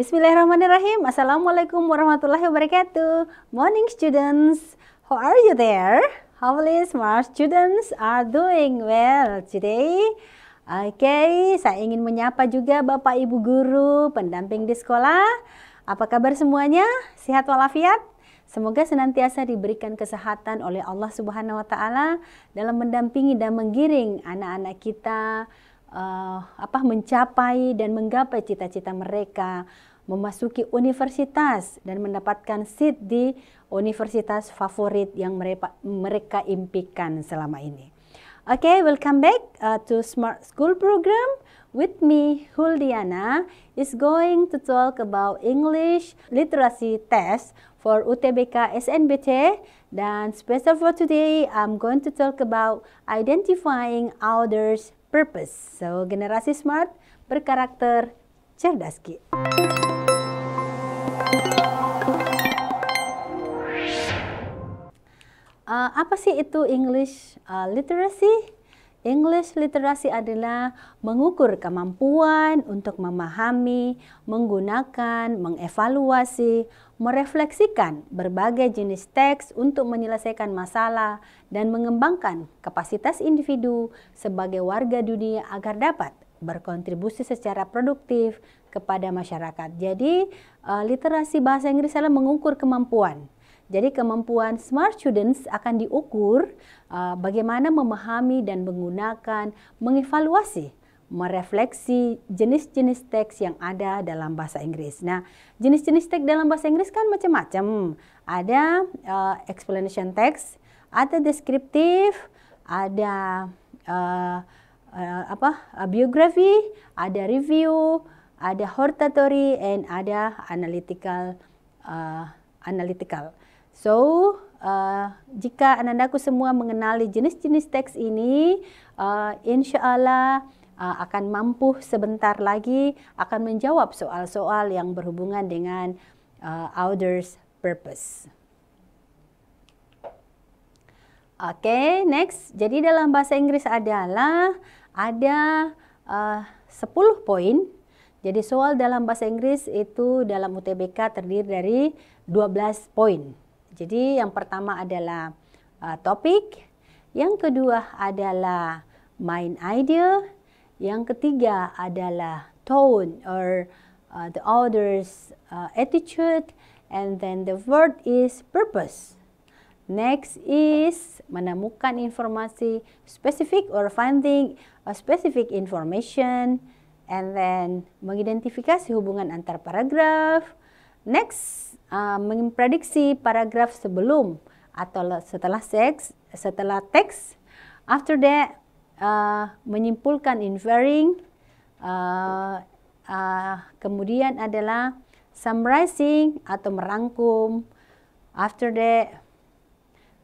Bismillahirrahmanirrahim. Assalamualaikum warahmatullahi wabarakatuh. Morning students. How are you there? How you smart students are doing well today. Oke, okay, saya ingin menyapa juga Bapak Ibu guru, pendamping di sekolah. Apa kabar semuanya? Sehat walafiat? Semoga senantiasa diberikan kesehatan oleh Allah Subhanahu wa taala dalam mendampingi dan menggiring anak-anak kita uh, apa mencapai dan menggapai cita-cita mereka memasuki universitas dan mendapatkan seat di universitas favorit yang mereka, mereka impikan selama ini. Oke, okay, welcome back uh, to Smart School Program. With me, Huldiana is going to talk about English literacy test for UTBK SNBT. Dan special for today, I'm going to talk about identifying others' purpose. So, generasi smart berkarakter cerdas. Ki. Uh, apa sih itu English uh, literacy? English literacy adalah mengukur kemampuan untuk memahami, menggunakan, mengevaluasi, merefleksikan berbagai jenis teks untuk menyelesaikan masalah dan mengembangkan kapasitas individu sebagai warga dunia agar dapat berkontribusi secara produktif kepada masyarakat. Jadi uh, literasi bahasa Inggris adalah mengukur kemampuan. Jadi kemampuan smart students akan diukur uh, bagaimana memahami dan menggunakan, mengevaluasi, merefleksi jenis-jenis teks yang ada dalam bahasa Inggris. Nah, jenis-jenis teks dalam bahasa Inggris kan macam-macam. Ada uh, explanation text, ada descriptive, ada uh, uh, apa? Uh, biografi, ada review, ada hortatory and ada analytical uh, analytical. So uh, jika anak-anakku semua mengenali jenis-jenis teks ini, uh, insya Allah uh, akan mampu sebentar lagi akan menjawab soal-soal yang berhubungan dengan uh, author's purpose. Oke, okay, next. Jadi dalam bahasa Inggris adalah ada uh, 10 poin jadi soal dalam bahasa Inggris itu dalam UTBK terdiri dari 12 poin. Jadi yang pertama adalah uh, topik, yang kedua adalah main idea, yang ketiga adalah tone or uh, the author's uh, attitude, and then the word is purpose. Next is menemukan informasi specific or finding a specific information and then mengidentifikasi hubungan antar paragraf. Next, uh, memprediksi paragraf sebelum atau setelah seks, setelah teks. After that, uh, menyimpulkan inferring. Uh, uh, kemudian adalah summarizing atau merangkum. After that,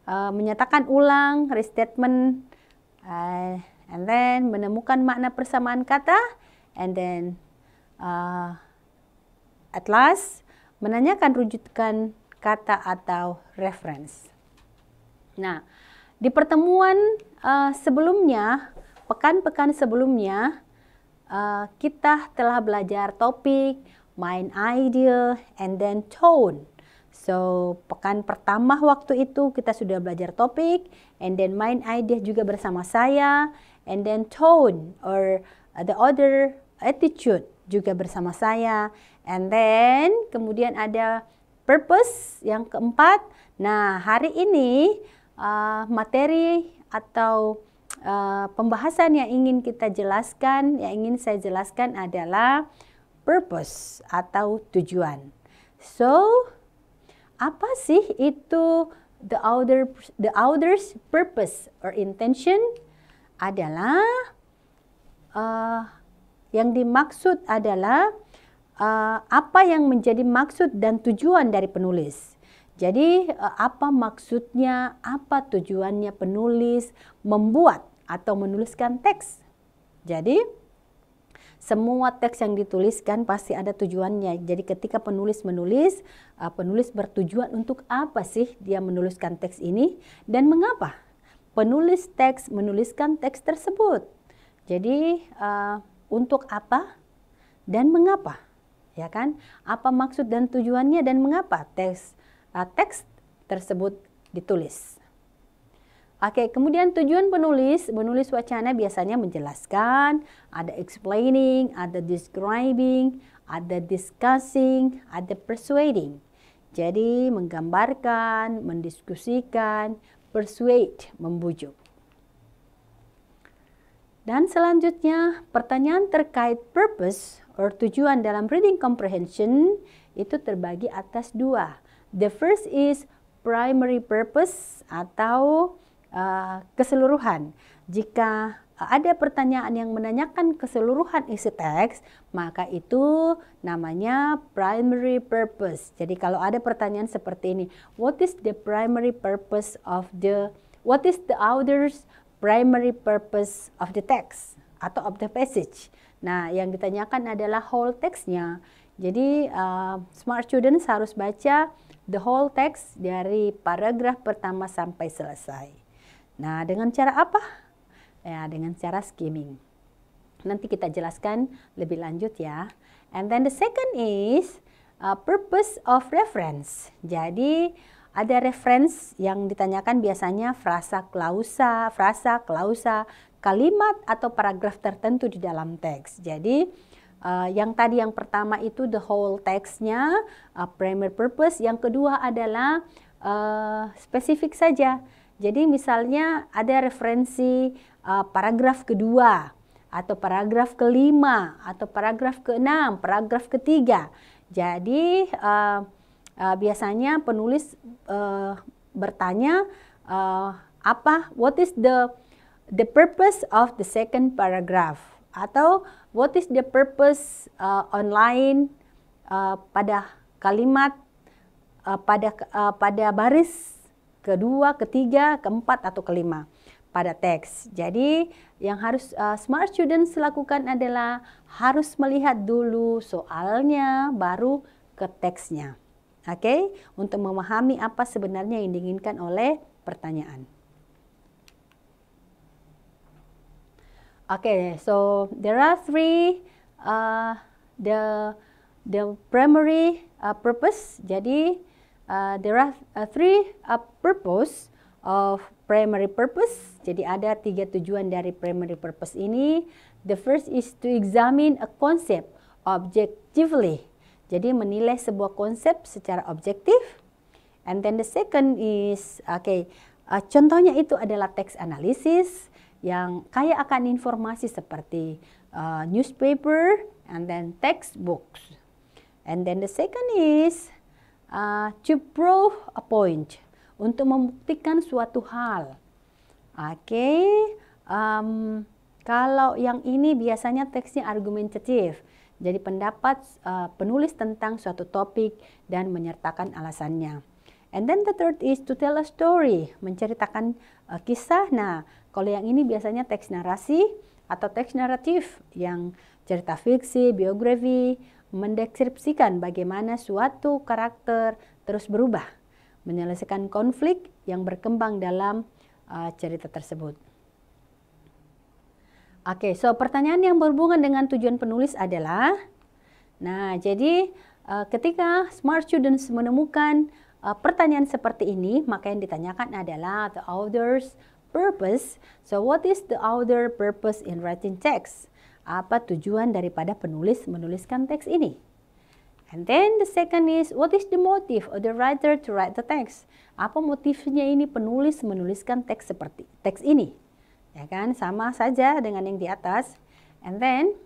uh, menyatakan ulang, restatement, uh, and then menemukan makna persamaan kata And then uh, at last menanyakan rujukan kata atau reference. Nah, di pertemuan uh, sebelumnya, pekan-pekan sebelumnya, uh, kita telah belajar topik, mind idea, and then tone. So, pekan pertama waktu itu kita sudah belajar topik, and then mind idea juga bersama saya, and then tone or the other attitude juga bersama saya. And then kemudian ada purpose yang keempat. Nah, hari ini uh, materi atau uh, pembahasan yang ingin kita jelaskan, yang ingin saya jelaskan adalah purpose atau tujuan. So, apa sih itu the outer the outer's purpose or intention adalah uh, yang dimaksud adalah uh, apa yang menjadi maksud dan tujuan dari penulis. Jadi uh, apa maksudnya, apa tujuannya penulis membuat atau menuliskan teks. Jadi semua teks yang dituliskan pasti ada tujuannya. Jadi ketika penulis menulis, uh, penulis bertujuan untuk apa sih dia menuliskan teks ini dan mengapa penulis teks menuliskan teks tersebut. Jadi uh, untuk apa, dan mengapa. Ya kan? Apa maksud dan tujuannya dan mengapa teks uh, teks tersebut ditulis. Oke, kemudian tujuan penulis, penulis wacana biasanya menjelaskan, ada explaining, ada describing, ada discussing, ada persuading. Jadi menggambarkan, mendiskusikan, persuade, membujuk. Dan selanjutnya, pertanyaan terkait purpose or tujuan dalam reading comprehension itu terbagi atas dua. The first is primary purpose atau uh, keseluruhan. Jika ada pertanyaan yang menanyakan keseluruhan isi teks, maka itu namanya primary purpose. Jadi kalau ada pertanyaan seperti ini, what is the primary purpose of the what is the author's primary purpose of the text atau of the passage. Nah, yang ditanyakan adalah whole textnya. Jadi, uh, smart students harus baca the whole text dari paragraf pertama sampai selesai. Nah, dengan cara apa? Ya, dengan cara skimming. Nanti kita jelaskan lebih lanjut ya. And then the second is uh, purpose of reference. Jadi, ada reference yang ditanyakan biasanya frasa klausa, frasa klausa, kalimat atau paragraf tertentu di dalam teks. Jadi uh, yang tadi yang pertama itu the whole teksnya, uh, eh, primary purpose. Yang kedua adalah uh, spesifik saja. Jadi misalnya ada referensi uh, paragraf kedua atau paragraf kelima atau paragraf keenam, paragraf ketiga. Jadi uh, uh, biasanya penulis uh, bertanya uh, apa what is the the purpose of the second paragraph atau what is the purpose uh, online uh, pada kalimat uh, pada uh, pada baris kedua, ketiga, keempat atau kelima pada teks. Jadi yang harus uh, smart students lakukan adalah harus melihat dulu soalnya baru ke teksnya. Oke, okay? untuk memahami apa sebenarnya yang diinginkan oleh pertanyaan. Okay, so there are three uh, the the primary uh, purpose. Jadi uh, there are uh, three uh, purpose of primary purpose. Jadi ada tiga tujuan dari primary purpose ini. The first is to examine a concept objectively jadi menilai sebuah konsep secara objektif. And then the second is, okay, uh, contohnya itu adalah teks analisis yang kaya akan informasi seperti uh, newspaper and then textbooks. And then the second is uh, to prove a point untuk membuktikan suatu hal. Oke, okay. um, kalau yang ini biasanya teksnya argumentatif. Jadi pendapat uh, penulis tentang suatu topik dan menyertakan alasannya. And then the third is to tell a story, menceritakan uh, kisah. Nah, kalau yang ini biasanya teks narasi atau teks naratif yang cerita fiksi, biografi, mendeskripsikan bagaimana suatu karakter terus berubah, menyelesaikan konflik yang berkembang dalam uh, cerita tersebut. Oke, okay, so pertanyaan yang berhubungan dengan tujuan penulis adalah, nah jadi uh, ketika smart students menemukan uh, pertanyaan seperti ini, maka yang ditanyakan adalah the author's purpose. So what is the author purpose in writing text? Apa tujuan daripada penulis menuliskan teks ini? And then the second is what is the motive of the writer to write the text? Apa motifnya ini penulis menuliskan teks seperti teks ini? Ya kan? Sama saja dengan yang di atas. And then,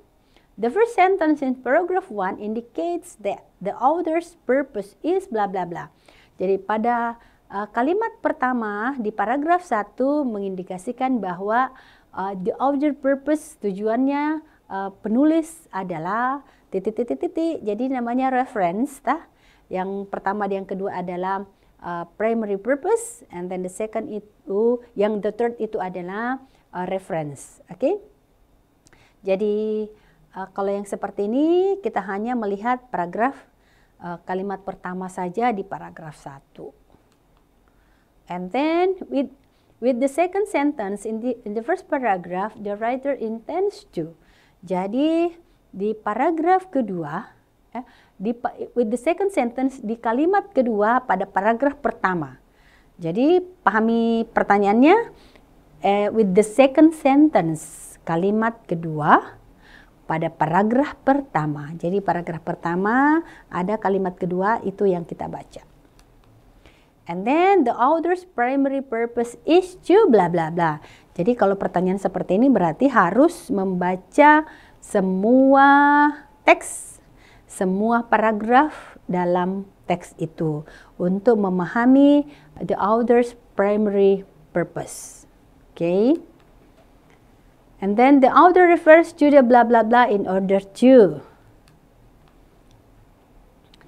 the first sentence in paragraph one indicates that the author's purpose is bla bla bla. Jadi pada uh, kalimat pertama di paragraf satu mengindikasikan bahwa uh, the author purpose tujuannya uh, penulis adalah titik titik titik. Jadi namanya reference tah. Yang pertama dan yang kedua adalah uh, primary purpose and then the second itu yang the third itu adalah uh, reference. Oke, okay? jadi uh, kalau yang seperti ini kita hanya melihat paragraf uh, kalimat pertama saja di paragraf 1. And then with with the second sentence in the in the first paragraph the writer intends to. Jadi di paragraf kedua eh, di with the second sentence di kalimat kedua pada paragraf pertama. Jadi pahami pertanyaannya uh, with the second sentence, kalimat kedua pada paragraf pertama. Jadi paragraf pertama ada kalimat kedua itu yang kita baca. And then the author's primary purpose is to bla bla bla. Jadi kalau pertanyaan seperti ini berarti harus membaca semua teks, semua paragraf dalam teks itu untuk memahami the author's primary purpose okay and then the outer refers to the blah blah blah in order to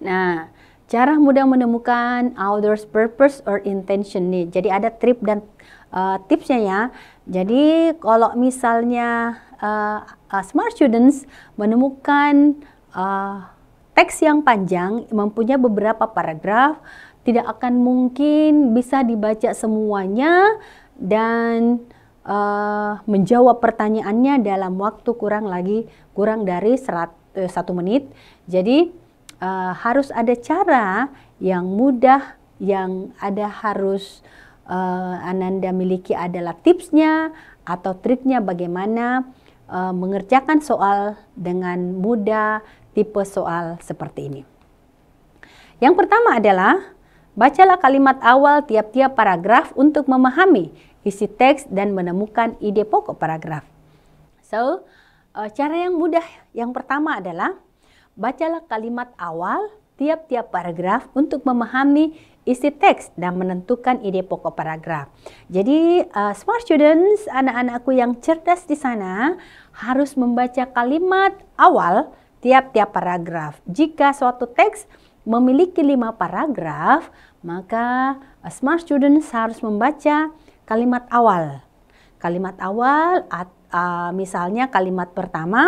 nah cara mudah menemukan outer's purpose or intention nih jadi ada trip dan uh, tipsnya ya jadi kalau misalnya uh, uh, smart students menemukan uh, teks yang panjang mempunyai beberapa paragraf tidak akan mungkin bisa dibaca semuanya dan uh, menjawab pertanyaannya dalam waktu kurang lagi kurang dari serat, uh, satu menit. Jadi uh, harus ada cara yang mudah yang ada harus uh, Ananda miliki adalah tipsnya atau triknya bagaimana uh, mengerjakan soal dengan mudah tipe soal seperti ini. Yang pertama adalah bacalah kalimat awal tiap-tiap paragraf untuk memahami isi teks dan menemukan ide pokok paragraf. So, eh, cara yang mudah yang pertama adalah bacalah kalimat awal tiap-tiap paragraf untuk memahami isi teks dan menentukan ide pokok paragraf. Jadi uh, smart students, anak-anakku yang cerdas di sana harus membaca kalimat awal tiap-tiap paragraf. Jika suatu teks memiliki lima paragraf, maka eh, smart students harus membaca kalimat awal. Kalimat awal uh, misalnya kalimat pertama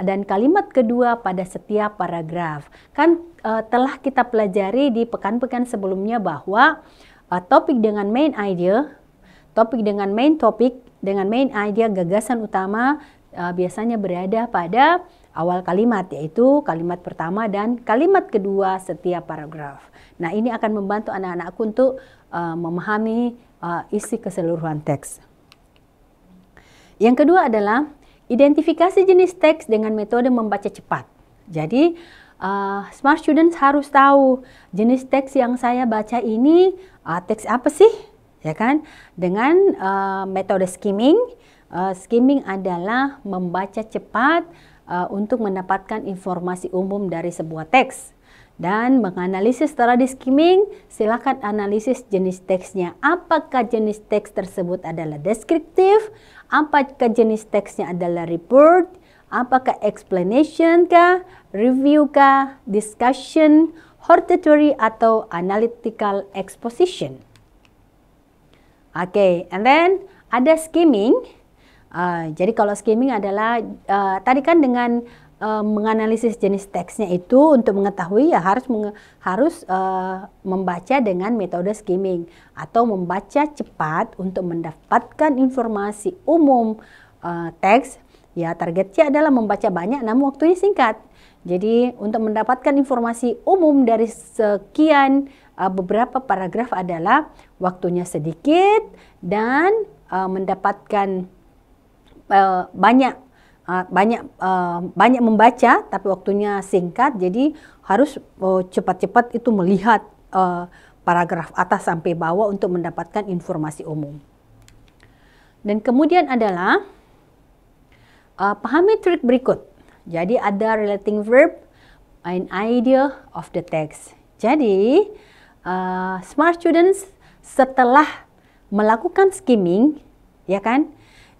dan kalimat kedua pada setiap paragraf. Kan uh, telah kita pelajari di pekan-pekan sebelumnya bahwa uh, topik dengan main idea, topik dengan main topik, dengan main idea gagasan utama biasanya berada pada awal kalimat yaitu kalimat pertama dan kalimat kedua setiap paragraf. Nah, ini akan membantu anak-anakku untuk uh, memahami uh, isi keseluruhan teks. Yang kedua adalah identifikasi jenis teks dengan metode membaca cepat. Jadi, uh, smart students harus tahu jenis teks yang saya baca ini uh, teks apa sih, ya kan? Dengan uh, metode skimming, uh, skimming adalah membaca cepat uh, untuk mendapatkan informasi umum dari sebuah teks dan menganalisis secara di skimming, silakan analisis jenis teksnya. Apakah jenis teks tersebut adalah deskriptif? Apakah jenis teksnya adalah report? Apakah explanation kah, review kah, discussion, hortatory atau analytical exposition? Oke, okay, and then ada skimming. Uh, jadi kalau skimming adalah uh, tadi kan dengan Eh, menganalisis jenis teksnya itu untuk mengetahui ya harus menge harus uh, membaca dengan metode skimming atau membaca cepat untuk mendapatkan informasi umum uh, teks. Ya targetnya adalah membaca banyak namun waktunya singkat. Jadi untuk mendapatkan informasi umum dari sekian uh, beberapa paragraf adalah waktunya sedikit dan uh, mendapatkan banyak Ah, banyak eh, banyak membaca tapi waktunya singkat jadi harus oh, cepat-cepat itu melihat eh, paragraf atas sampai bawah untuk mendapatkan informasi umum. Dan kemudian adalah uh, pahami trik berikut. Jadi ada relating verb and idea of the text. Jadi uh, smart students setelah melakukan skimming ya kan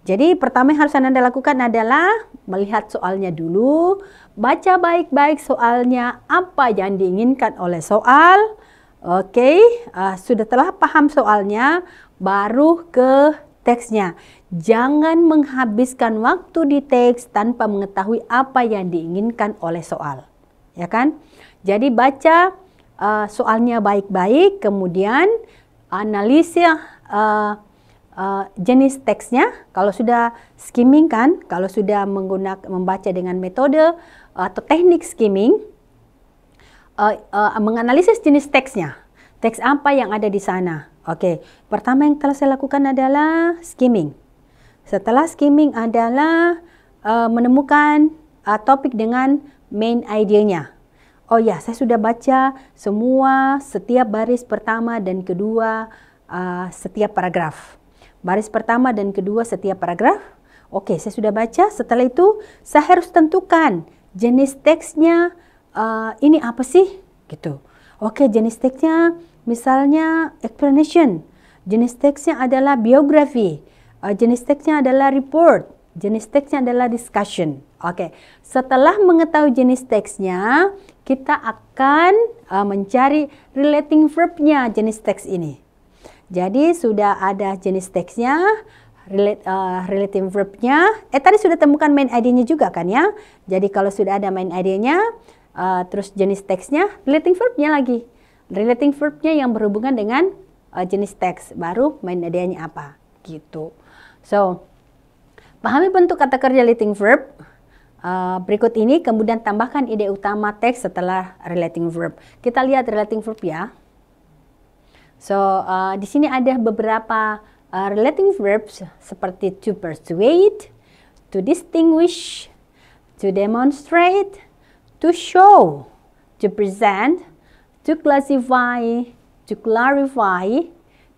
jadi pertama yang harus Anda lakukan adalah melihat soalnya dulu, baca baik-baik soalnya, apa yang diinginkan oleh soal. Oke, okay, uh, eh, sudah telah paham soalnya, baru ke teksnya. Jangan menghabiskan waktu di teks tanpa mengetahui apa yang diinginkan oleh soal. Ya kan? Jadi baca uh, soalnya baik-baik, kemudian analisa uh, eh, uh, jenis teksnya. Kalau sudah skimming kan, kalau sudah menggunakan membaca dengan metode eh, atau teknik skimming, uh, uh, menganalisis jenis teksnya. Teks apa yang ada di sana? Oke, okay. pertama yang telah saya lakukan adalah skimming. Setelah skimming adalah uh, menemukan uh, topik dengan main idenya. Oh ya, saya sudah baca semua setiap baris pertama dan kedua uh, setiap paragraf baris pertama dan kedua setiap paragraf. Oke, saya sudah baca. Setelah itu, saya harus tentukan jenis teksnya uh, ini apa sih? Gitu. Oke, jenis teksnya misalnya explanation. Jenis teksnya adalah biografi. Uh, jenis teksnya adalah report. Jenis teksnya adalah discussion. Oke, setelah mengetahui jenis teksnya, kita akan uh, mencari relating verbnya jenis teks ini. Jadi sudah ada jenis teksnya, relate, uh, relative verbnya. Eh tadi sudah temukan main ID-nya juga kan ya. Jadi kalau sudah ada main ID-nya, uh, eh, terus jenis teksnya, relating verbnya lagi. Relating verbnya yang berhubungan dengan uh, jenis teks, baru main ID-nya apa gitu. So, pahami bentuk kata kerja relating verb. Uh, berikut ini kemudian tambahkan ide utama teks setelah relating verb. Kita lihat relating verb ya. So, uh, di sini ada beberapa uh, relating verbs seperti to persuade, to distinguish, to demonstrate, to show, to present, to classify, to clarify,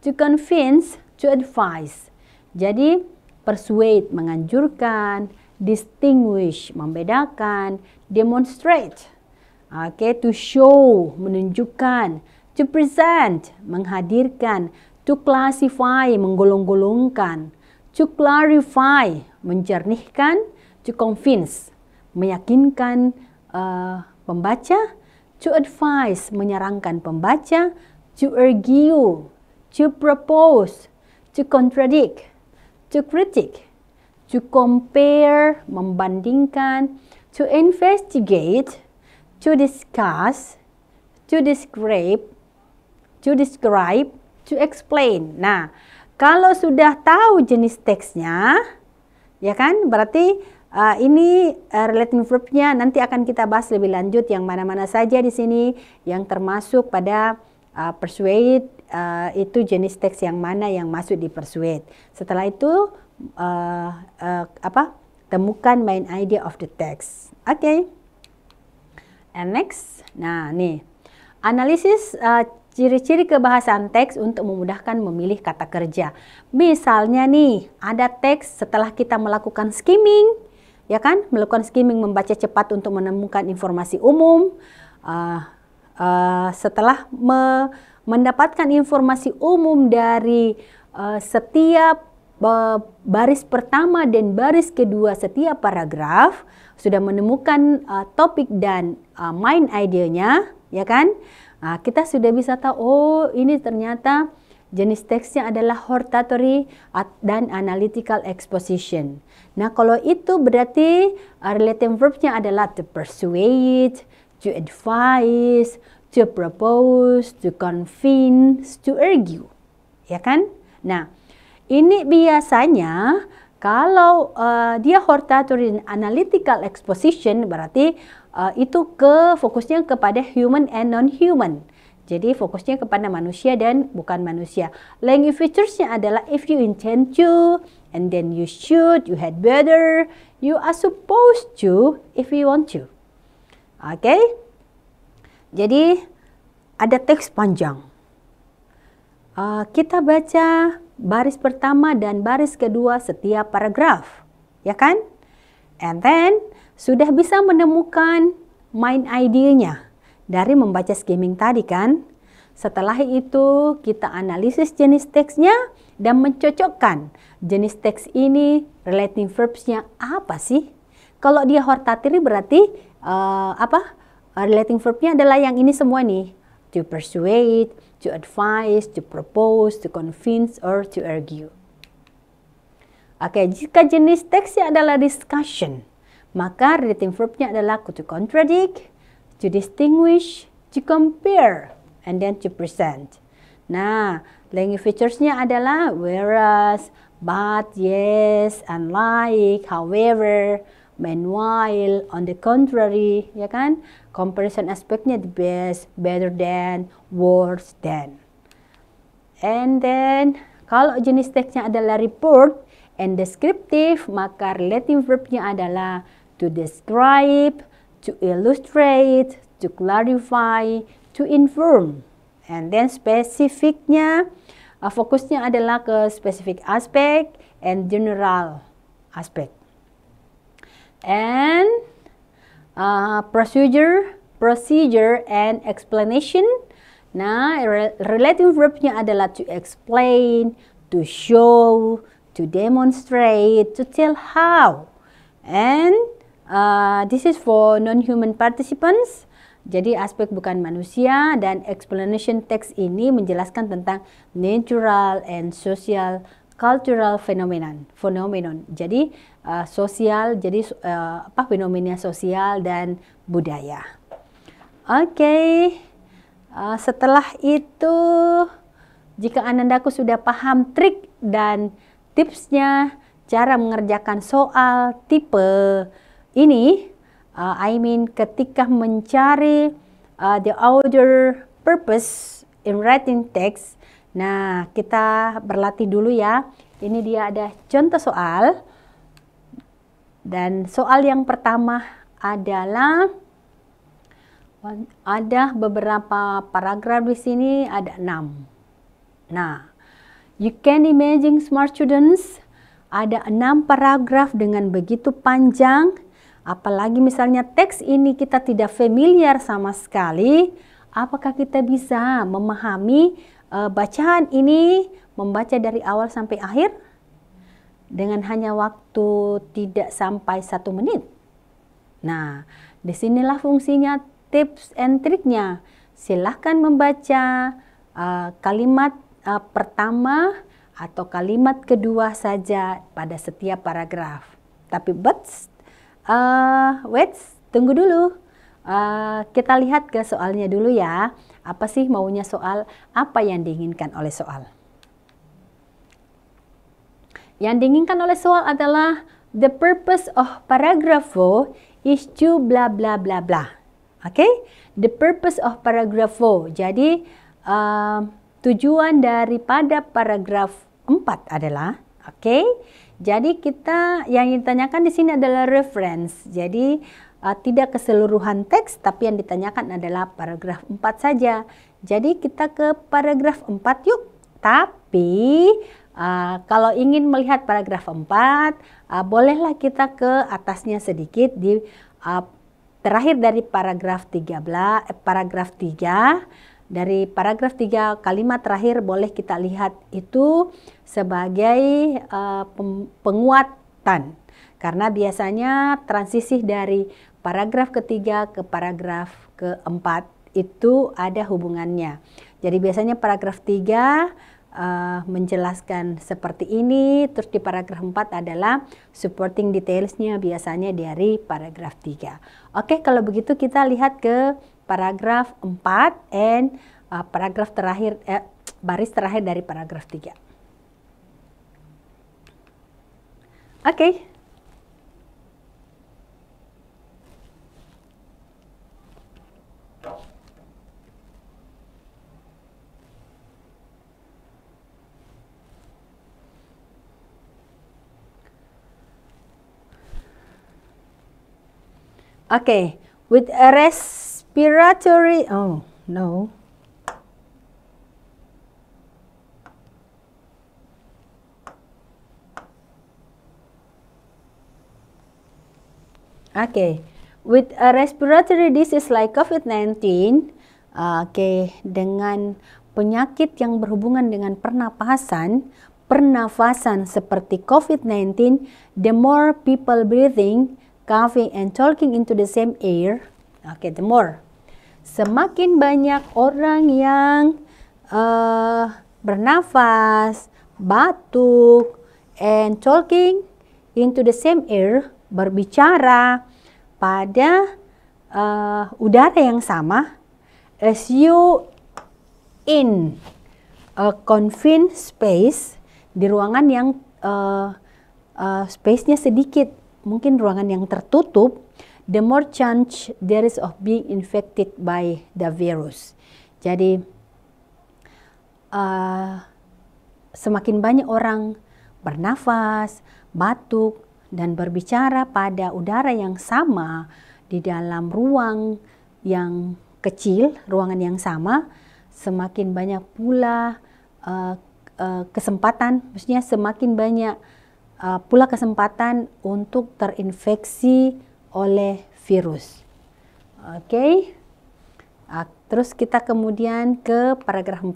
to convince, to advise. Jadi, persuade menganjurkan, distinguish membedakan, demonstrate Oke, okay, to show menunjukkan, To present, menghadirkan. To classify, menggolong-golongkan. To clarify, mencernihkan. To convince, meyakinkan uh, pembaca. To advise, menyarankan pembaca. To argue, to propose, to contradict, to critique, to compare, membandingkan, to investigate, to discuss, to describe, to describe, to explain. Nah, kalau sudah tahu jenis teksnya, ya kan, berarti uh, ini uh, relating verbnya nanti akan kita bahas lebih lanjut yang mana-mana saja di sini yang termasuk pada uh, persuade uh, itu jenis teks yang mana yang masuk di persuade. Setelah itu uh, uh, apa? temukan main idea of the text. Oke. Okay. And next. Nah, nih. Analisis uh, Ciri-ciri kebahasan teks untuk memudahkan memilih kata kerja. Misalnya nih, ada teks setelah kita melakukan skimming, ya kan? Melakukan skimming membaca cepat untuk menemukan informasi umum. Uh, uh, setelah me mendapatkan informasi umum dari uh, setiap eh, baris pertama dan baris kedua setiap paragraf sudah menemukan uh, topik dan uh, main idenya ya kan Nah, kita sudah bisa tahu, oh ini ternyata jenis teksnya adalah hortatory dan analytical exposition. Nah, kalau itu berarti ah, relating verbnya adalah to persuade, to advise, to propose, to convince, to argue. Ya kan? Nah, ini biasanya kalau uh, dia hortatory analytical exposition berarti uh, itu ke fokusnya kepada human and non-human. Jadi fokusnya kepada manusia dan bukan manusia. Language featuresnya adalah if you intend to, and then you should, you had better, you are supposed to, if you want to. Oke? Okay? Jadi ada teks panjang. Uh, kita baca baris pertama dan baris kedua setiap paragraf, ya kan? And then sudah bisa menemukan main idea-nya dari membaca skimming tadi kan? Setelah itu kita analisis jenis teksnya dan mencocokkan jenis teks ini relating verbsnya apa sih? Kalau dia hortatili berarti uh, apa? Relating verbnya adalah yang ini semua nih. To persuade, to advise, to propose, to convince, or to argue. Oke, jika jenis teksnya adalah discussion, maka relative verbnya adalah to contradict, to distinguish, to compare, and then to present. Nah, language featuresnya adalah whereas, but, yes, unlike, however, meanwhile, on the contrary, ya kan? Comparison aspect-nya the best, better than, worse than. And then, kalau jenis teksnya adalah report and descriptive, maka relative verbnya adalah to describe, to illustrate, to clarify, to inform. And then spesifiknya, uh, fokusnya adalah ke specific aspect and general aspect. And uh, procedure, procedure and explanation. Nah, re relative verbnya adalah to explain, to show, to demonstrate, to tell how. And Eh, this is for non-human participants. Jadi aspek bukan manusia dan explanation text ini menjelaskan tentang natural and social cultural phenomenon. Phenomenon. Jadi uh, sosial, jadi uh, apa fenomena sosial dan budaya. Oke. Okay. Uh, setelah itu jika anandaku sudah paham trik dan tipsnya cara mengerjakan soal tipe ini uh, I mean ketika mencari uh, the outer purpose in writing text nah kita berlatih dulu ya ini dia ada contoh soal dan soal yang pertama adalah ada beberapa paragraf di sini ada enam. nah you can imagine smart students ada enam paragraf dengan begitu panjang Apalagi misalnya teks ini kita tidak familiar sama sekali, apakah kita bisa memahami uh, bacaan ini, membaca dari awal sampai akhir dengan hanya waktu tidak sampai satu menit? Nah, disinilah fungsinya tips and triknya. Silahkan membaca uh, kalimat uh, pertama atau kalimat kedua saja pada setiap paragraf. Tapi but uh, eh, wait, tunggu dulu. Uh, kita lihat ke soalnya dulu ya. Apa sih maunya soal? Apa yang diinginkan oleh soal? Yang diinginkan oleh soal adalah the purpose of paragraph is to bla bla bla bla. Oke, okay? the purpose of paragraph Jadi uh, tujuan daripada paragraf 4 adalah, oke, okay, jadi kita yang ditanyakan di sini adalah reference. Jadi uh, tidak keseluruhan teks tapi yang ditanyakan adalah paragraf 4 saja. Jadi kita ke paragraf 4 yuk. Tapi Uh, kalau ingin melihat paragraf 4, uh, eh, bolehlah kita ke atasnya sedikit di uh, terakhir dari paragraf 13 eh, paragraf 3 dari paragraf 3 kalimat terakhir boleh kita lihat itu sebagai uh, penguatan karena biasanya transisi dari paragraf ketiga ke paragraf keempat itu ada hubungannya. Jadi biasanya paragraf 3 uh, eh, menjelaskan seperti ini, terus di paragraf 4 adalah supporting detailsnya biasanya dari paragraf 3. Oke, kalau begitu kita lihat ke paragraf 4 and uh, paragraf terakhir eh, baris terakhir dari paragraf 3. Oke. Okay. Oke, okay with a respiratory oh no okay with a respiratory disease like COVID-19 okay dengan penyakit yang berhubungan dengan pernapasan pernafasan seperti COVID-19 the more people breathing coughing and talking into the same air, okay, the more. Semakin banyak orang yang uh, bernafas, batuk, and talking into the same air, berbicara pada uh, udara yang sama, as you in a confined space di ruangan yang uh, uh, space-nya sedikit mungkin ruangan yang tertutup, the more chance there is of being infected by the virus. Jadi uh, semakin banyak orang bernafas, batuk, dan berbicara pada udara yang sama di dalam ruang yang kecil, ruangan yang sama, semakin banyak pula uh, uh, kesempatan, maksudnya semakin banyak uh, pula kesempatan untuk terinfeksi oleh virus. Oke. Okay. Uh, terus kita kemudian ke paragraf 4.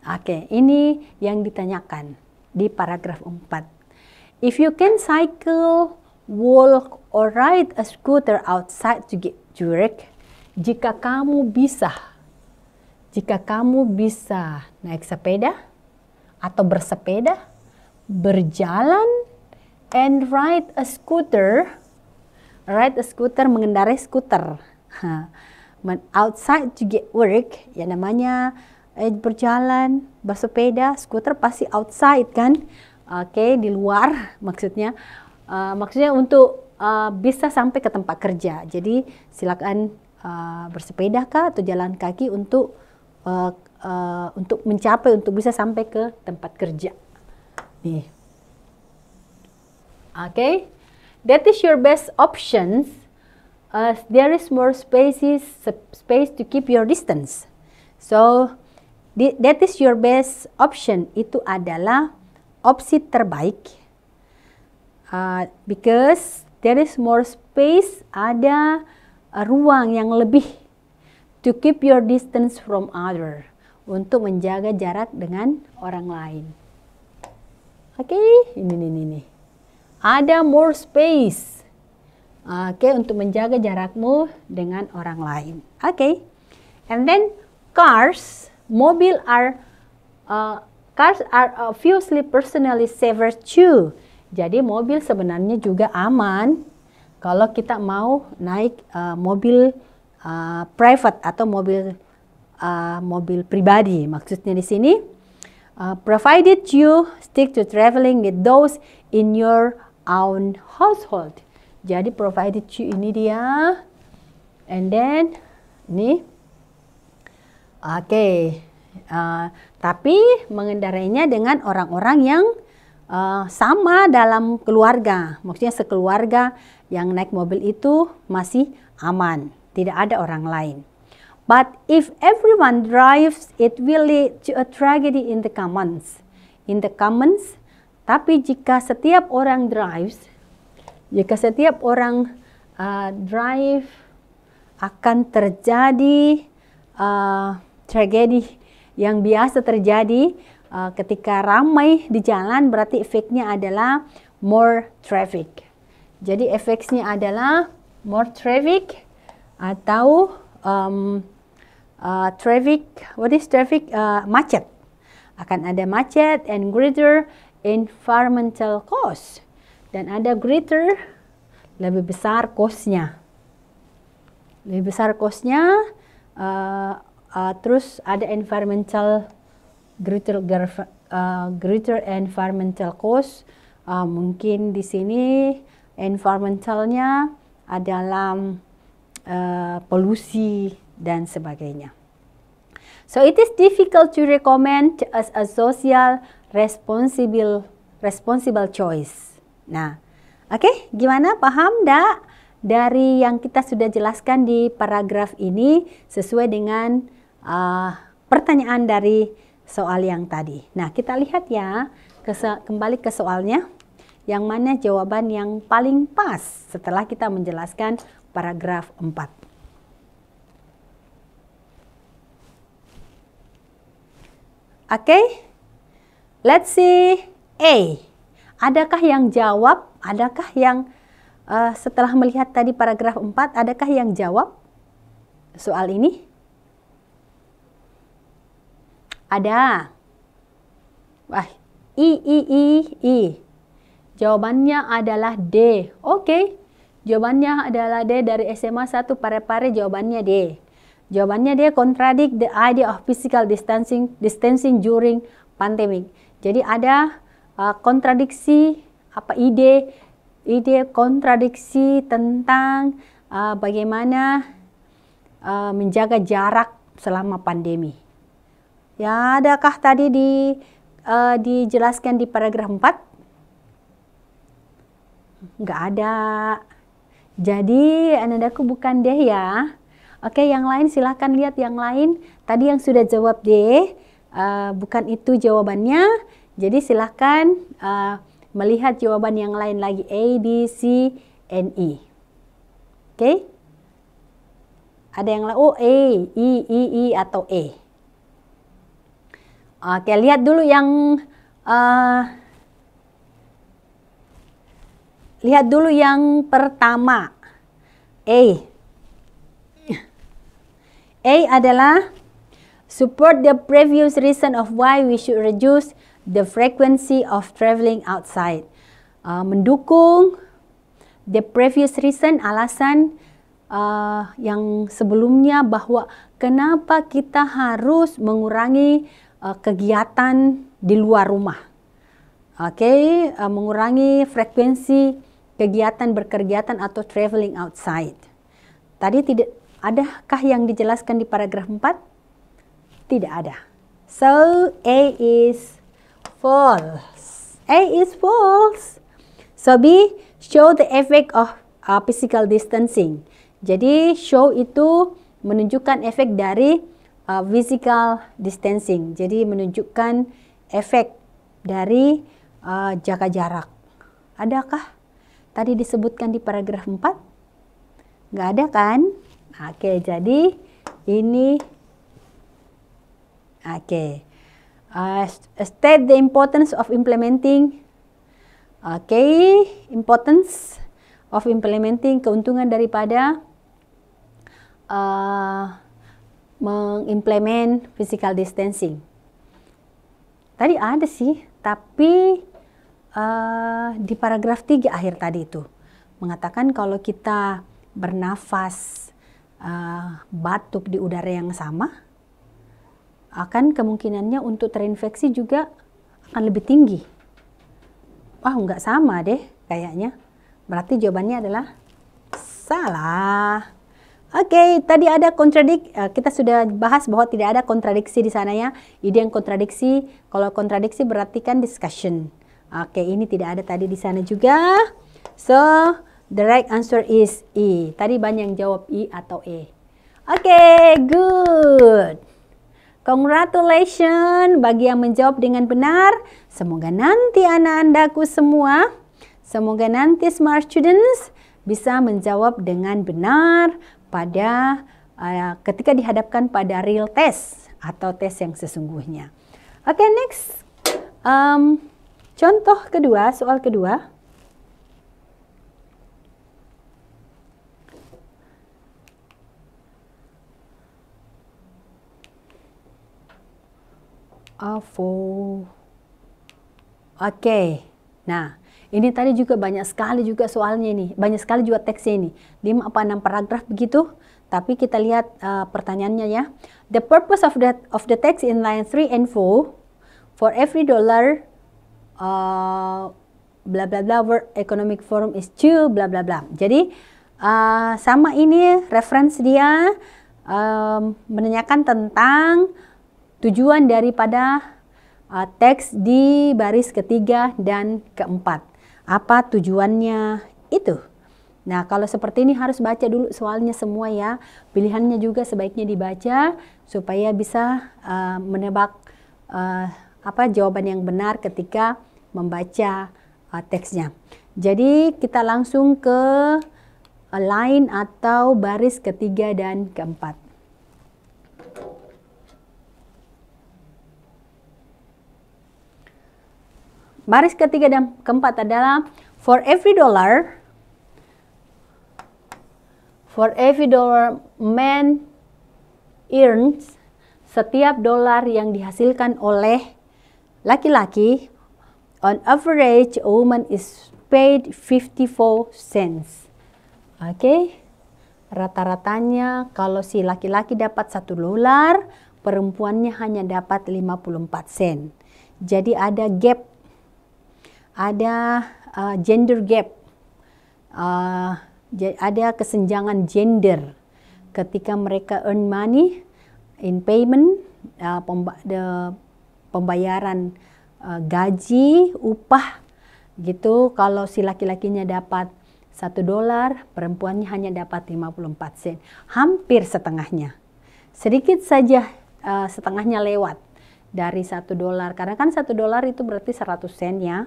Oke, okay, ini yang ditanyakan di paragraf 4. If you can cycle, walk, or ride a scooter outside to get jurek, jika kamu bisa, jika kamu bisa naik sepeda, atau bersepeda, berjalan, and ride a scooter. Ride a scooter, mengendarai skuter. Outside to get work, ya namanya eh, berjalan, bersepeda, skuter pasti outside kan. Oke, okay, di luar maksudnya. Uh, maksudnya untuk uh, bisa sampai ke tempat kerja. Jadi silakan uh, bersepeda kah atau jalan kaki untuk uh, uh, untuk mencapai untuk bisa sampai ke tempat kerja. Nih. Oke. Okay? That is your best options. Uh, there is more spaces space to keep your distance. So that is your best option itu adalah opsi terbaik. Uh, because there is more space ada uh, ruang yang lebih to keep your distance from other untuk menjaga jarak dengan orang lain. Oke, okay, ini nih nih Ada more space. Oke, untuk menjaga jarakmu dengan orang lain. Oke. And then cars, mobil are uh, cars are uh, obviously personally safer too. Jadi mobil sebenarnya juga aman kalau kita mau naik uh, mobil uh, private atau mobil uh, mobil pribadi. Maksudnya di sini, uh, provided you stick to traveling with those in your own household. Jadi provided you ini dia. And then ini. Oke. Okay. Uh, tapi mengendarainya dengan orang-orang yang uh, sama dalam keluarga. Maksudnya sekeluarga yang naik mobil itu masih aman, tidak ada orang lain. But if everyone drives, it will lead to a tragedy in the commons. In the commons, tapi jika setiap orang drives, jika setiap orang uh, drive, akan terjadi uh, tragedi yang biasa terjadi uh, ketika ramai di jalan berarti efeknya adalah more traffic. Jadi efeknya adalah more traffic atau um, Uh, traffic, what is traffic? Uh, macet. Akan ada macet and greater environmental cost. Dan ada greater, lebih besar costnya. Lebih besar costnya, uh, uh, terus ada environmental, greater, uh, greater environmental cost. Uh, mungkin di sini environmentalnya adalah uh, polusi dan sebagainya. So it is difficult to recommend as a social responsible responsible choice. Nah, oke, okay, gimana paham dak dari yang kita sudah jelaskan di paragraf ini sesuai dengan uh, pertanyaan dari soal yang tadi. Nah, kita lihat ya kembali ke soalnya yang mana jawaban yang paling pas setelah kita menjelaskan paragraf 4. Okay? Let's see A. Adakah yang jawab? Adakah yang uh, setelah melihat tadi paragraf 4, adakah yang jawab soal ini? Ada. Wah, I, I, I, I. Jawabannya adalah D. Oke, okay. jawabannya adalah D dari SMA 1 pare-pare jawabannya D. Jawabannya dia contradict the idea of physical distancing distancing during pandemic. Jadi ada uh, kontradiksi apa ide ide kontradiksi tentang uh, bagaimana uh, menjaga jarak selama pandemi. Ya, adakah tadi di uh, dijelaskan di paragraf 4? Enggak ada. Jadi, anak anak-anakku bukan deh ya. Oke, yang lain silahkan lihat yang lain. Tadi yang sudah jawab D, uh, bukan itu jawabannya. Jadi silahkan uh, melihat jawaban yang lain lagi. A, B, C, N, E. Oke? Ada yang lain, oh A, E, E, I, atau E. Oke, lihat dulu yang... Uh, lihat dulu yang pertama. E. A adalah support the previous reason of why we should reduce the frequency of traveling outside. Uh, mendukung the previous reason alasan uh, yang sebelumnya bahwa kenapa kita harus mengurangi uh, kegiatan di luar rumah. Oke, okay? uh, mengurangi frekuensi kegiatan berkegiatan atau traveling outside. Tadi tidak Adakah yang dijelaskan di paragraf 4? Tidak ada. So, A is false. A is false. So, B show the effect of uh, physical distancing. Jadi, show itu menunjukkan efek dari uh, physical distancing. Jadi, menunjukkan efek dari uh, jaga jarak. Adakah tadi disebutkan di paragraf 4? Nggak ada kan? Oke, jadi ini Oke. Uh, state the importance of implementing Oke, importance of implementing keuntungan daripada uh, mengimplement physical distancing. Tadi ada sih, tapi uh, di paragraf 3 akhir tadi itu mengatakan kalau kita bernafas Eh, batuk di udara yang sama, akan kemungkinannya untuk terinfeksi juga akan lebih tinggi. Wah, nggak sama deh kayaknya. Berarti jawabannya adalah salah. Oke, okay, tadi ada kontradik, eh, kita sudah bahas bahwa tidak ada kontradiksi di sana ya. Ide yang kontradiksi, kalau kontradiksi berarti kan discussion. Oke, okay, ini tidak ada tadi di sana juga. So, The right answer is E. Tadi banyak yang jawab E atau E. Oke, okay, good. Congratulations bagi yang menjawab dengan benar. Semoga nanti anak-anakku semua, semoga nanti smart students bisa menjawab dengan benar pada uh, ketika dihadapkan pada real test atau tes yang sesungguhnya. Oke, okay, next. Um, contoh kedua, soal kedua. afu. Oke. Okay. Nah, ini tadi juga banyak sekali juga soalnya ini, banyak sekali juga teksnya ini. 5 apa 6 paragraf begitu. Tapi kita lihat uh, pertanyaannya ya. The purpose of the of the text in line 3 and 4 for every dollar uh, eh, blah blah. bla World Economic Forum is to blah blah blah. Jadi uh, sama ini reference dia um, menanyakan tentang Tujuan daripada uh, teks di baris ketiga dan keempat. Apa tujuannya itu? Nah, kalau seperti ini harus baca dulu soalnya semua ya. Pilihannya juga sebaiknya dibaca supaya bisa uh, menebak uh, apa jawaban yang benar ketika membaca uh, teksnya. Jadi kita langsung ke uh, line atau baris ketiga dan keempat. Baris ketiga dan keempat adalah for every dollar for every dollar man earns setiap dolar yang dihasilkan oleh laki-laki on average a woman is paid 54 cents. Oke. Okay? Rata-ratanya kalau si laki-laki dapat satu dolar, perempuannya hanya dapat 54 sen. Jadi ada gap ada uh, gender gap, uh, ada kesenjangan gender ketika mereka earn money in payment, uh, pemba the pembayaran uh, gaji, upah gitu. Kalau si laki-lakinya dapat satu dolar, perempuannya hanya dapat 54 sen, hampir setengahnya. Sedikit saja uh, setengahnya lewat dari satu dolar, karena kan satu dolar itu berarti 100 sen ya.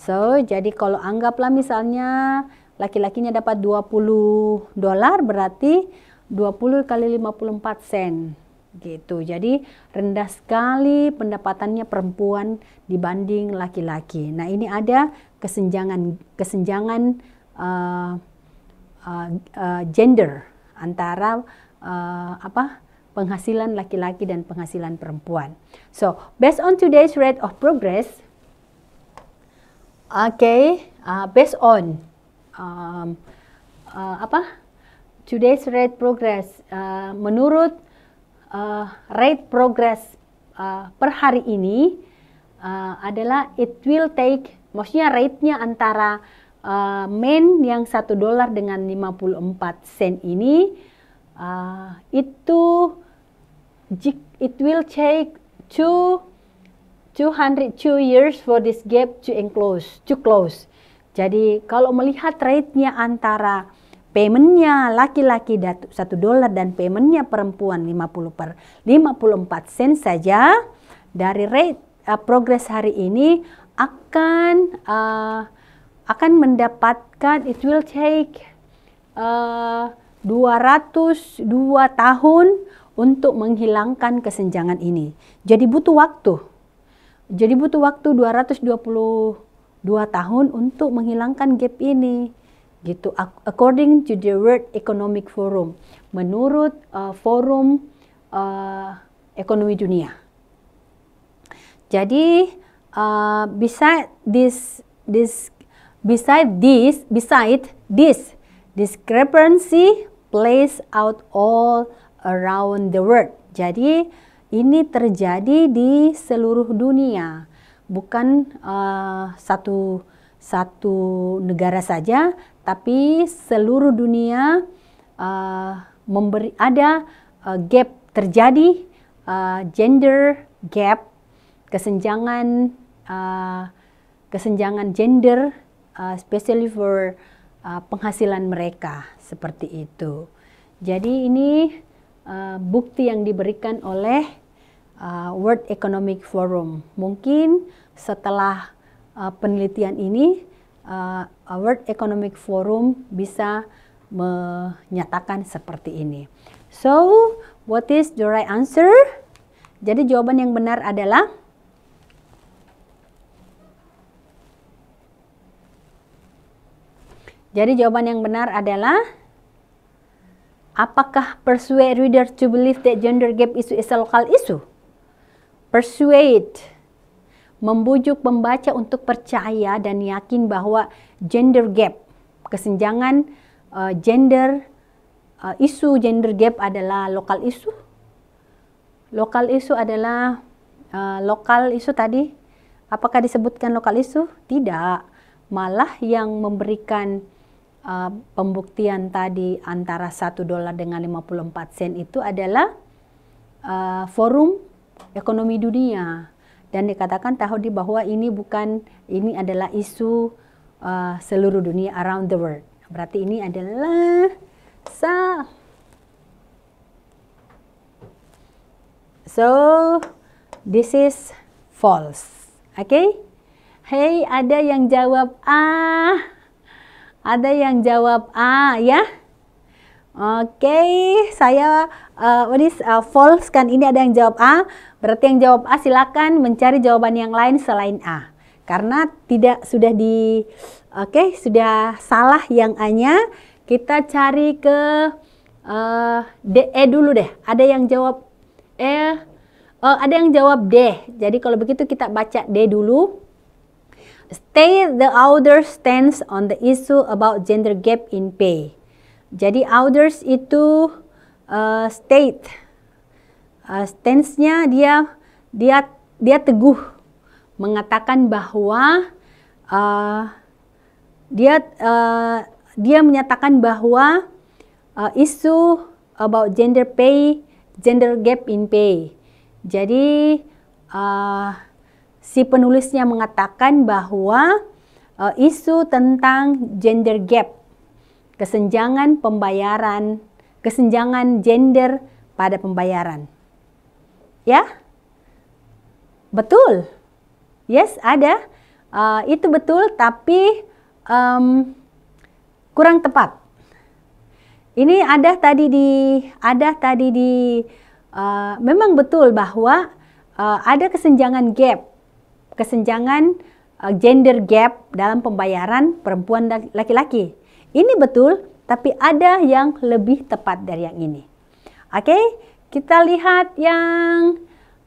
So, jadi kalau anggaplah misalnya laki-lakinya dapat 20 dolar berarti 20 kali 54 sen gitu. Jadi rendah sekali pendapatannya perempuan dibanding laki-laki. Nah, ini ada kesenjangan kesenjangan uh, uh, uh, gender antara uh, apa? penghasilan laki-laki dan penghasilan perempuan. So, based on today's rate of progress, Okay, uh, based on um, uh, apa today's rate progress uh, menurut uh, rate progress uh, per hari ini uh, adalah it will take maksudnya rate-nya antara uh, main yang satu dolar dengan 54 sen ini uh, itu it will take two 202 years for this gap to enclose, to close. Jadi kalau melihat rate-nya antara paymentnya laki-laki 1 dolar dan paymentnya perempuan 50 per 54 sen saja dari rate uh, progress hari ini akan uh, akan mendapatkan it will take uh, 202 tahun untuk menghilangkan kesenjangan ini. Jadi butuh waktu jadi butuh waktu 222 tahun untuk menghilangkan gap ini. Gitu according to the World Economic Forum, menurut uh, forum uh, ekonomi dunia. Jadi uh, beside this this beside this beside this discrepancy plays out all around the world. Jadi ini terjadi di seluruh dunia, bukan uh, satu satu negara saja, tapi seluruh dunia uh, memberi ada uh, gap terjadi uh, gender gap, kesenjangan uh, kesenjangan gender, uh, especially for uh, penghasilan mereka seperti itu. Jadi ini uh, bukti yang diberikan oleh Uh, World Economic Forum. Mungkin setelah uh, penelitian ini, uh, World Economic Forum bisa menyatakan seperti ini. So, what is the right answer? Jadi jawaban yang benar adalah Jadi jawaban yang benar adalah apakah persuade reader to believe that gender gap issue is a local issue? Persuade membujuk pembaca untuk percaya dan yakin bahwa gender gap, kesenjangan uh, gender, uh, isu gender gap adalah lokal isu. Lokal isu adalah uh, lokal isu tadi. Apakah disebutkan lokal isu? Tidak. Malah yang memberikan uh, pembuktian tadi antara satu dolar dengan 54 sen itu adalah uh, forum ekonomi dunia dan dikatakan di bahwa ini bukan ini adalah isu uh, seluruh dunia around the world. Berarti ini adalah sa So this is false. Oke? Okay? Hey, ada yang jawab A. Ada yang jawab A ah, ya? Oke, okay, saya uh, is uh, false kan ini ada yang jawab A, berarti yang jawab A silakan mencari jawaban yang lain selain A. Karena tidak sudah di oke, okay, sudah salah yang A-nya, kita cari ke uh, D E dulu deh. Ada yang jawab E, uh, ada yang jawab D. Jadi kalau begitu kita baca D dulu. Stay the author stands on the issue about gender gap in pay. Jadi outers itu uh, state. Uh, stance-nya dia dia dia teguh mengatakan bahwa uh, dia uh, dia menyatakan bahwa uh, isu about gender pay, gender gap in pay. Jadi uh, si penulisnya mengatakan bahwa uh, isu tentang gender gap kesenjangan pembayaran, kesenjangan gender pada pembayaran. Ya? Betul. Yes, ada. Uh, itu betul, tapi um, kurang tepat. Ini ada tadi di, ada tadi di, uh, memang betul bahwa uh, ada kesenjangan gap, kesenjangan uh, gender gap dalam pembayaran perempuan laki-laki. Ini betul, tapi ada yang lebih tepat dari yang ini. Oke, kita lihat yang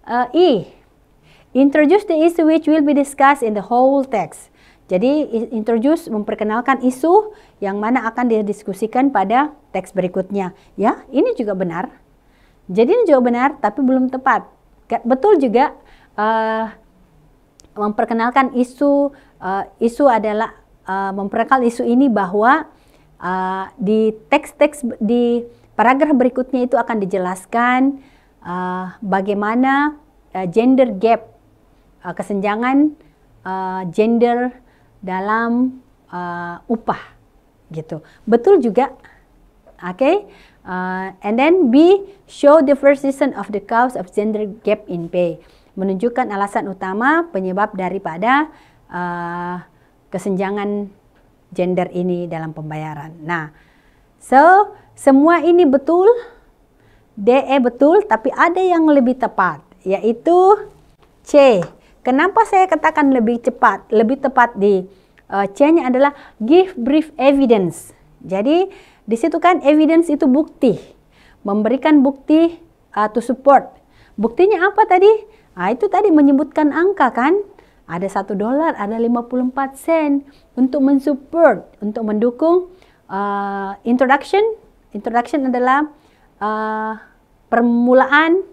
uh, eh, I. E. Introduce the issue which will be discussed in the whole text. Jadi introduce memperkenalkan isu yang mana akan didiskusikan pada teks berikutnya. Ya, ini juga benar. Jadi ini juga benar, tapi belum tepat. Betul juga uh, memperkenalkan isu. Uh, isu adalah uh, eh, memperkenalkan isu ini bahwa uh, di teks-teks di paragraf berikutnya itu akan dijelaskan uh, bagaimana uh, gender gap, uh, kesenjangan uh, gender dalam uh, upah, gitu. Betul juga, oke? Okay? Uh, and then B show the first reason of the cause of gender gap in pay, menunjukkan alasan utama penyebab daripada uh, kesenjangan gender ini dalam pembayaran. Nah, so semua ini betul, DE betul, tapi ada yang lebih tepat, yaitu C. Kenapa saya katakan lebih cepat, lebih tepat di uh, C-nya adalah give brief evidence. Jadi di situ kan evidence itu bukti, memberikan bukti uh, to support. Buktinya apa tadi? Nah, itu tadi menyebutkan angka kan? ada satu dolar, ada 54 sen untuk mensupport, untuk mendukung uh, introduction. Introduction adalah uh, permulaan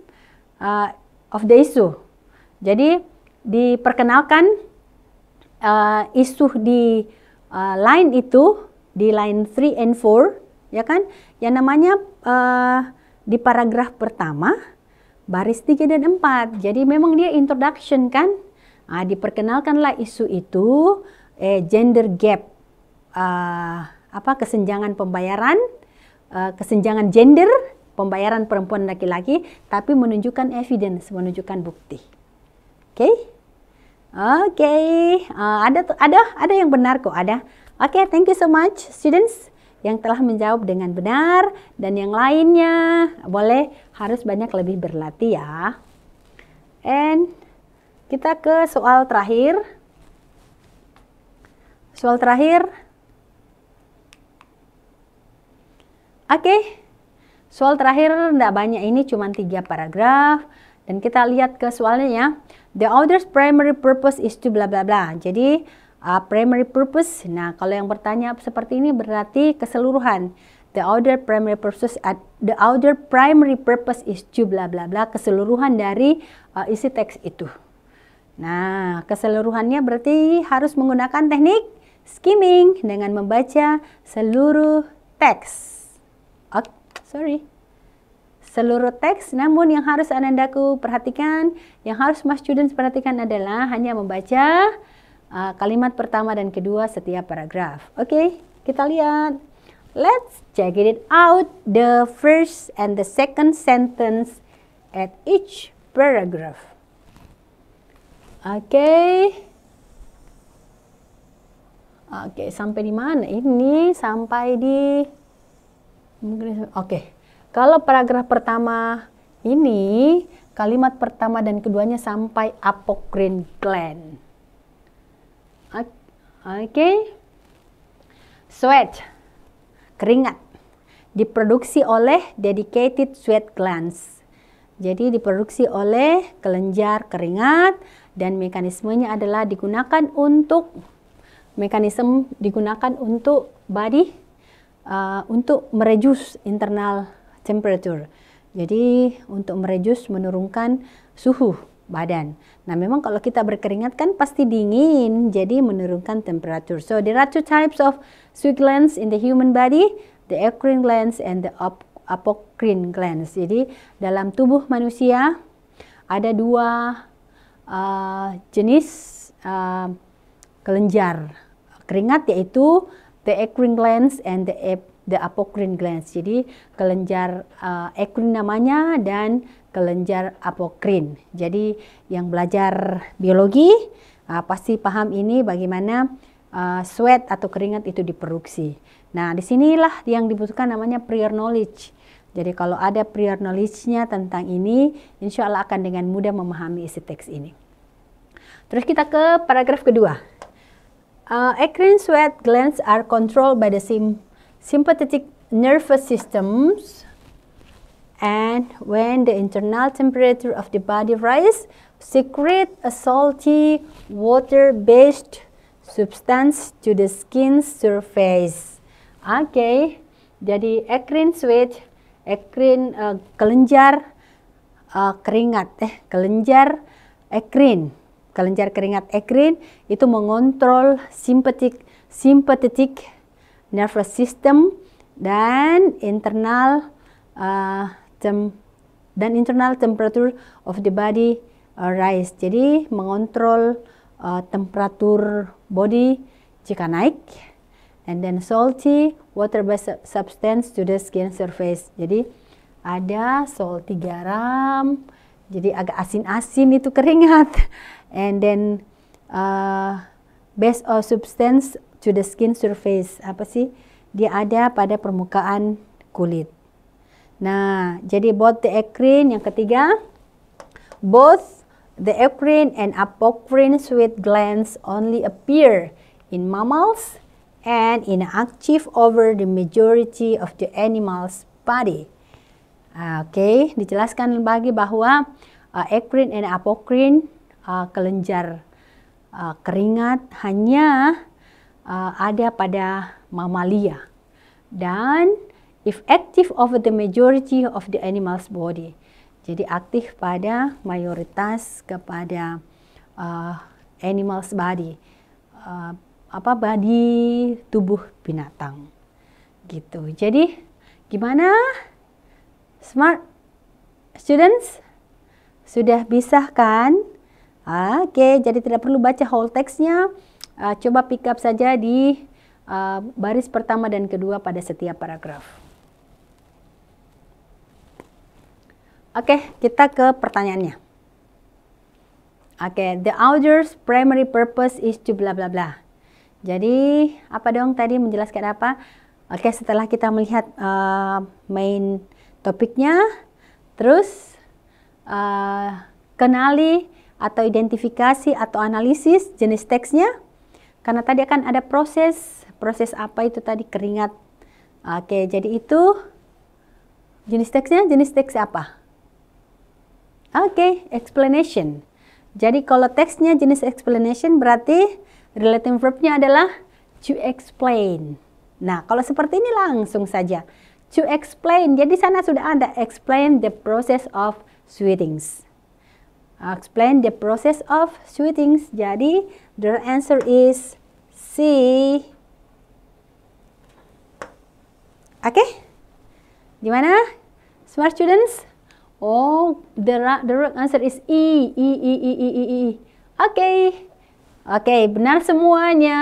uh, of the issue. Jadi diperkenalkan uh, isu di uh, line itu di line 3 and 4 ya kan yang namanya uh, di paragraf pertama baris 3 dan 4. Jadi memang dia introduction kan Nah, diperkenalkanlah isu itu eh, gender gap, uh, apa kesenjangan pembayaran, uh, kesenjangan gender, pembayaran perempuan laki-laki, tapi menunjukkan evidence, menunjukkan bukti. Oke? Okay? Oke, okay. uh, ada ada ada yang benar kok, ada. Oke, okay, thank you so much students yang telah menjawab dengan benar dan yang lainnya boleh harus banyak lebih berlatih ya. And kita ke soal terakhir. Soal terakhir. Oke. Soal terakhir tidak banyak ini cuma tiga paragraf dan kita lihat ke soalnya ya. The author's primary purpose is to bla bla bla. Jadi uh, primary purpose. Nah, kalau yang bertanya seperti ini berarti keseluruhan. The outer primary purpose at uh, the other primary purpose is to bla bla bla keseluruhan dari uh, isi teks itu. Nah, keseluruhannya berarti harus menggunakan teknik skimming dengan membaca seluruh teks. Oh, sorry. Seluruh teks, namun yang harus anandaku perhatikan, yang harus mas students perhatikan adalah hanya membaca uh, kalimat pertama dan kedua setiap paragraf. Oke, okay, kita lihat. Let's check it out the first and the second sentence at each paragraph. Oke. Oke, sampai di mana? Ini sampai di Oke. Kalau paragraf pertama ini kalimat pertama dan keduanya sampai apocrine gland. Oke. Okay. Sweat. Keringat diproduksi oleh dedicated sweat glands. Jadi diproduksi oleh kelenjar keringat dan mekanismenya adalah digunakan untuk mekanisme digunakan untuk body uh, untuk merejus internal temperature. Jadi untuk merejus menurunkan suhu badan. Nah, memang kalau kita berkeringat kan pasti dingin, jadi menurunkan temperature. So, there are two types of sweat glands in the human body, the eccrine glands and the ap apocrine glands. Jadi, dalam tubuh manusia ada dua uh, jenis uh, kelenjar keringat yaitu the eccrine glands and the ap the apocrine glands. Jadi kelenjar uh, eh, eccrine namanya dan kelenjar apokrin. Jadi yang belajar biologi uh, pasti paham ini bagaimana uh, sweat atau keringat itu diproduksi. Nah, disinilah yang dibutuhkan namanya prior knowledge. Jadi kalau ada prior knowledge-nya tentang ini, insya Allah akan dengan mudah memahami isi teks ini. Terus kita ke paragraf kedua. Uh, eccrine sweat glands are controlled by the sym sympathetic nervous systems and when the internal temperature of the body rises, secrete a salty water-based substance to the skin surface. Oke, okay. jadi eccrine sweat ekrin, uh, kelenjar, uh, keringat, eh kelenjar ekrin, kelenjar keringat ekrin itu mengontrol simpatik, simpatetik nervous system dan internal uh, tem dan internal temperature of the body uh, rise. Jadi mengontrol uh, temperatur body jika naik and then salty water based substance to the skin surface. Jadi ada sol garam. jadi agak asin-asin itu keringat. And then uh, based of substance to the skin surface. Apa sih? Dia ada pada permukaan kulit. Nah, jadi both the eccrine yang ketiga, both the eccrine and apocrine sweat glands only appear in mammals and inactive over the majority of the animal's body. Uh, Oke, okay. dijelaskan lagi bahwa uh, ah, ekrin dan apokrin uh, ah, kelenjar uh, keringat hanya uh, ada pada mamalia dan if active over the majority of the animal's body. Jadi aktif pada mayoritas kepada uh, animal's body. Uh, apa body tubuh binatang gitu. Jadi gimana smart students sudah bisa kan? Oke, jadi tidak perlu baca whole textnya. Uh, coba pick up saja di uh, baris pertama dan kedua pada setiap paragraf. Oke, kita ke pertanyaannya. Oke, the author's primary purpose is to bla bla bla. Jadi apa dong tadi menjelaskan apa? Oke, setelah kita melihat uh, main topiknya, terus uh, kenali atau identifikasi atau analisis jenis teksnya. Karena tadi akan ada proses, proses apa itu tadi keringat. Oke, jadi itu jenis teksnya, jenis teks apa? Oke, explanation. Jadi kalau teksnya jenis explanation berarti Relating verbnya adalah to explain. Nah, kalau seperti ini langsung saja. To explain, jadi sana sudah ada explain the process of sweetings. Explain the process of sweetings. Jadi, the answer is C. Oke? Okay? Gimana? Smart students? Oh, the, the answer is E. E, E, E, E, E, E. Oke. Okay. Oke, okay, benar semuanya.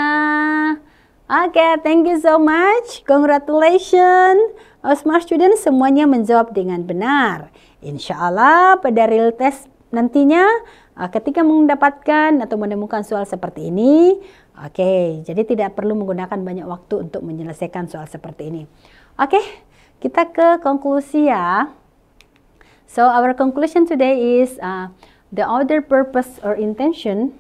Oke, okay, thank you so much. Congratulations. Oh, smart student semuanya menjawab dengan benar. Insya Allah pada real test nantinya eh, ketika mendapatkan atau menemukan soal seperti ini, oke, okay, jadi tidak perlu menggunakan banyak waktu untuk menyelesaikan soal seperti ini. Oke, okay, kita ke konklusi ya. So our conclusion today is uh, the other purpose or intention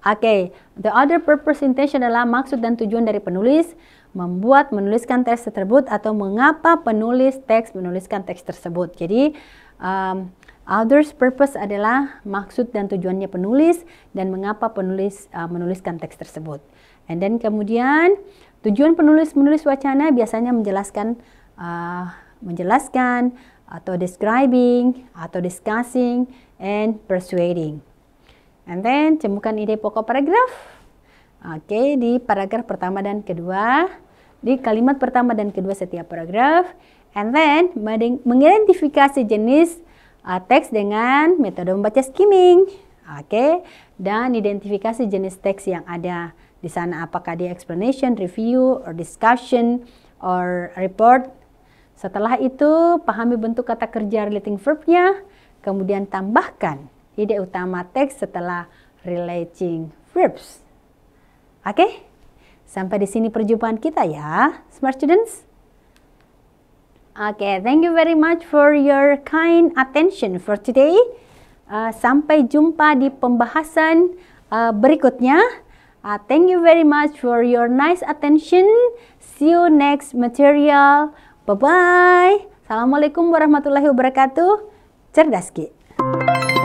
Oke, okay. the other purpose intention adalah maksud dan tujuan dari penulis membuat menuliskan teks tersebut atau mengapa penulis teks menuliskan teks tersebut. Jadi um, others purpose adalah maksud dan tujuannya penulis dan mengapa penulis uh, menuliskan teks tersebut. And then kemudian tujuan penulis menulis wacana biasanya menjelaskan uh, menjelaskan atau describing atau discussing and persuading. And then cemukan ide pokok paragraf. Oke, okay, di paragraf pertama dan kedua, di kalimat pertama dan kedua setiap paragraf. And then mengidentifikasi jenis uh, teks dengan metode membaca skimming. Oke, okay, dan identifikasi jenis teks yang ada di sana apakah di explanation, review, or discussion, or report. Setelah itu, pahami bentuk kata kerja relating verbnya, kemudian tambahkan ide utama teks setelah relating verbs. Oke, sampai di sini perjumpaan kita ya, smart students. Oke, thank you very much for your kind attention for today. Uh, sampai jumpa di pembahasan uh, berikutnya. Uh, thank you very much for your nice attention. See you next material. Bye-bye. Assalamualaikum warahmatullahi wabarakatuh. Cerdas Ki.